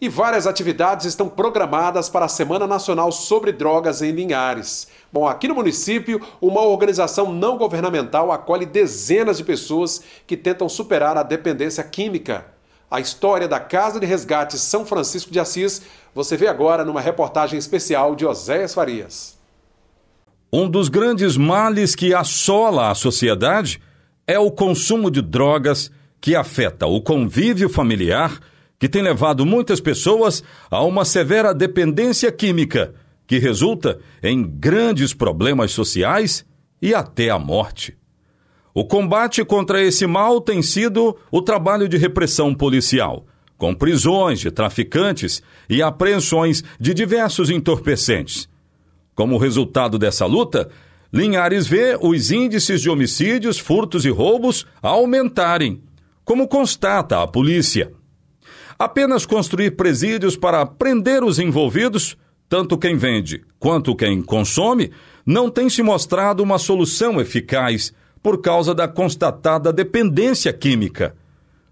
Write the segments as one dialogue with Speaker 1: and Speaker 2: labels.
Speaker 1: E várias atividades estão programadas para a Semana Nacional sobre Drogas em Linhares. Bom, aqui no município, uma organização não governamental acolhe dezenas de pessoas que tentam superar a dependência química. A história da Casa de Resgate São Francisco de Assis você vê agora numa reportagem especial de Oséias Farias. Um dos grandes males que assola a sociedade é o consumo de drogas que afeta o convívio familiar que tem levado muitas pessoas a uma severa dependência química, que resulta em grandes problemas sociais e até a morte. O combate contra esse mal tem sido o trabalho de repressão policial, com prisões de traficantes e apreensões de diversos entorpecentes. Como resultado dessa luta, Linhares vê os índices de homicídios, furtos e roubos aumentarem, como constata a polícia. Apenas construir presídios para prender os envolvidos, tanto quem vende quanto quem consome, não tem se mostrado uma solução eficaz por causa da constatada dependência química.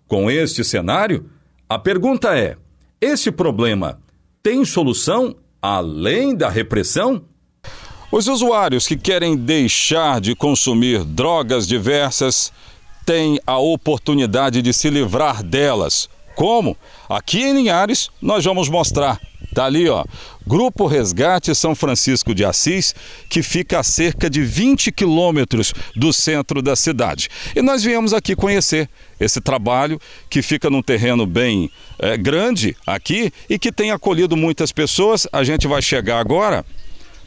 Speaker 1: Com este cenário, a pergunta é: esse problema tem solução além da repressão? Os usuários que querem deixar de consumir drogas diversas têm a oportunidade de se livrar delas como? Aqui em Linhares nós vamos mostrar. Está ali, ó. Grupo Resgate São Francisco de Assis, que fica a cerca de 20 quilômetros do centro da cidade. E nós viemos aqui conhecer esse trabalho que fica num terreno bem é, grande aqui e que tem acolhido muitas pessoas. A gente vai chegar agora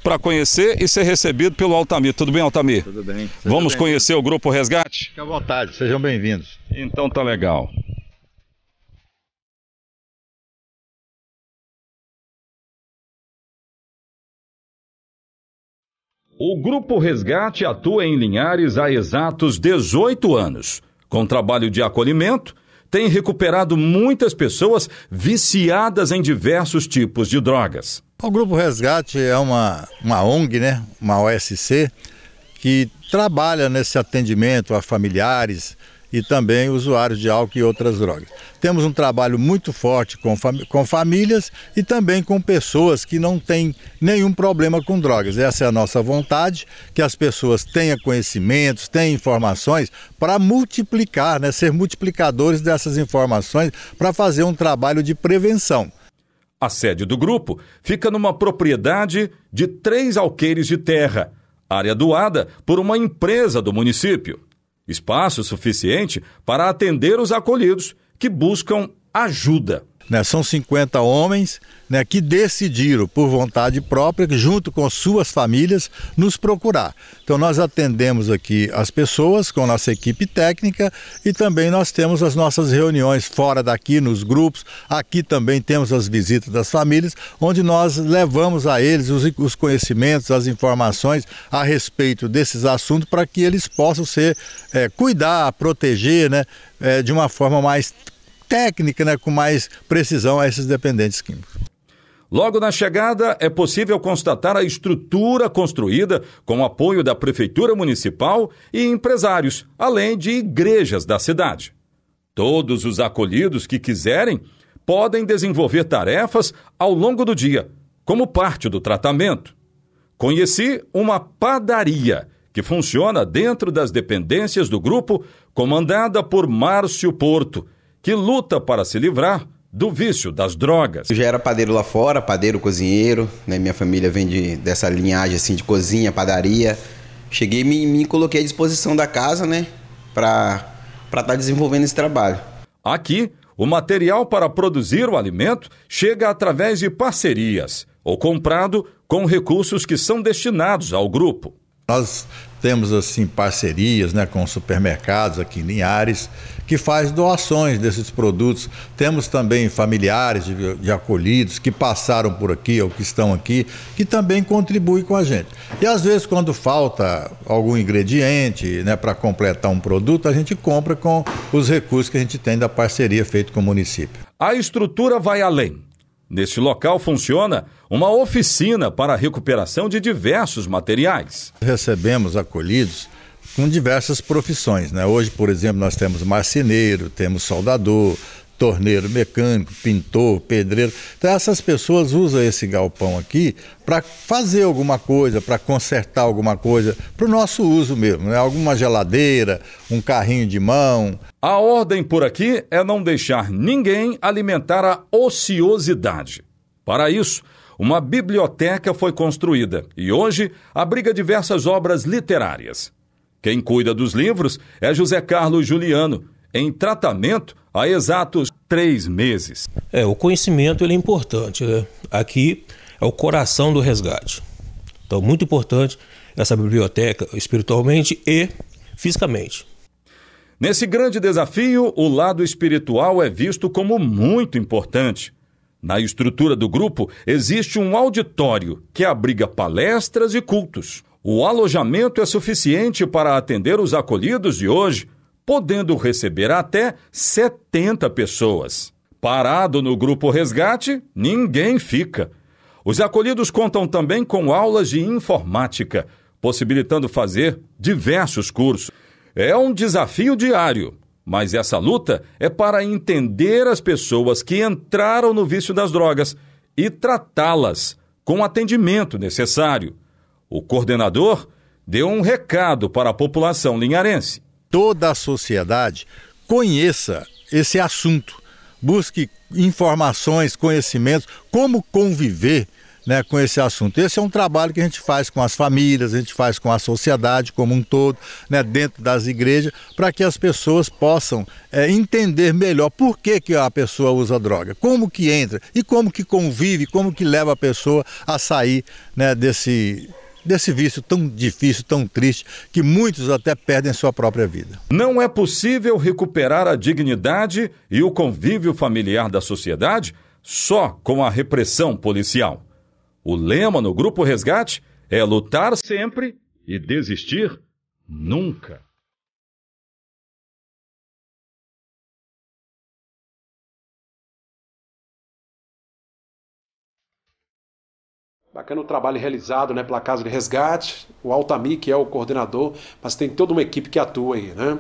Speaker 1: para conhecer e ser recebido pelo Altamir. Tudo bem, Altamir? Tudo bem. Vamos conhecer o Grupo Resgate?
Speaker 2: Fique à vontade, sejam bem-vindos. Então tá legal.
Speaker 1: O Grupo Resgate atua em Linhares há exatos 18 anos. Com trabalho de acolhimento, tem recuperado muitas pessoas viciadas em diversos tipos de drogas.
Speaker 2: O Grupo Resgate é uma, uma ONG, né? uma OSC, que trabalha nesse atendimento a familiares, e também usuários de álcool e outras drogas. Temos um trabalho muito forte com, com famílias e também com pessoas que não têm nenhum problema com drogas. Essa é a nossa vontade, que as pessoas tenham conhecimentos, tenham informações para multiplicar, né, ser multiplicadores dessas informações para fazer um trabalho de prevenção.
Speaker 1: A sede do grupo fica numa propriedade
Speaker 2: de três alqueires de
Speaker 1: terra, área doada por uma empresa do município espaço
Speaker 2: suficiente para atender os acolhidos que buscam ajuda. Né? São 50 homens né, que decidiram, por vontade própria, junto com suas famílias, nos procurar. Então, nós atendemos aqui as pessoas com nossa equipe técnica e também nós temos as nossas reuniões fora daqui, nos grupos. Aqui também temos as visitas das famílias, onde nós levamos a eles os, os conhecimentos, as informações a respeito desses assuntos para que eles possam ser é, cuidar, proteger, né, é, de uma forma mais técnica, né, com mais precisão a esses dependentes químicos.
Speaker 1: Logo na chegada, é possível constatar a estrutura construída com apoio da Prefeitura Municipal e empresários, além de igrejas da cidade. Todos os acolhidos que quiserem podem desenvolver tarefas ao longo do dia, como parte do tratamento. Conheci uma padaria que funciona dentro das dependências do grupo, comandada por Márcio Porto que luta para se livrar do vício das drogas. Eu já era padeiro lá fora, padeiro, cozinheiro, né? Minha família vem de, dessa linhagem assim de cozinha, padaria. Cheguei e me, me, coloquei à disposição da casa, né? Para estar tá desenvolvendo esse trabalho. Aqui, o material para produzir o alimento chega através de parcerias ou comprado com recursos que são destinados
Speaker 2: ao grupo. Nós temos assim parcerias né, com supermercados aqui em Linhares, que faz doações desses produtos. Temos também familiares de, de acolhidos que passaram por aqui ou que estão aqui, que também contribuem com a gente. E às vezes, quando falta algum ingrediente né, para completar um produto, a gente compra com os recursos que a gente tem da parceria feita com o município.
Speaker 1: A estrutura vai além Neste local funciona uma oficina para a recuperação de diversos materiais.
Speaker 2: Recebemos acolhidos com diversas profissões. Né? Hoje, por exemplo, nós temos marceneiro, temos soldador, torneiro mecânico, pintor, pedreiro. Então, essas pessoas usam esse galpão aqui para fazer alguma coisa, para consertar alguma coisa, para o nosso uso mesmo, né? alguma geladeira, um carrinho de mão.
Speaker 1: A ordem por aqui é não deixar ninguém alimentar a ociosidade. Para isso, uma biblioteca foi construída e hoje abriga diversas obras literárias. Quem cuida dos livros é José Carlos Juliano, em tratamento há exatos três meses. É, o conhecimento ele é importante. Né? Aqui é o coração do resgate. Então, muito importante essa biblioteca espiritualmente e fisicamente. Nesse grande desafio, o lado espiritual é visto como muito importante. Na estrutura do grupo, existe um auditório que abriga palestras e cultos. O alojamento é suficiente para atender os acolhidos de hoje, podendo receber até 70 pessoas. Parado no grupo resgate, ninguém fica. Os acolhidos contam também com aulas de informática, possibilitando fazer diversos cursos. É um desafio diário, mas essa luta é para entender as pessoas que entraram no vício das drogas e tratá-las com o atendimento necessário. O coordenador deu um recado para a população linharense toda a sociedade
Speaker 2: conheça esse assunto, busque informações, conhecimentos, como conviver né, com esse assunto. Esse é um trabalho que a gente faz com as famílias, a gente faz com a sociedade como um todo, né, dentro das igrejas, para que as pessoas possam é, entender melhor por que, que a pessoa usa droga, como que entra e como que convive, como que leva a pessoa a sair né, desse desse vício tão difícil, tão triste, que muitos até perdem sua própria vida. Não é possível
Speaker 1: recuperar a dignidade e o convívio familiar da sociedade só com a repressão policial. O lema no Grupo Resgate é lutar sempre e desistir nunca. Bacana o trabalho realizado né, pela Casa de Resgate, o Altami, que é o coordenador, mas tem toda uma equipe que atua aí, né?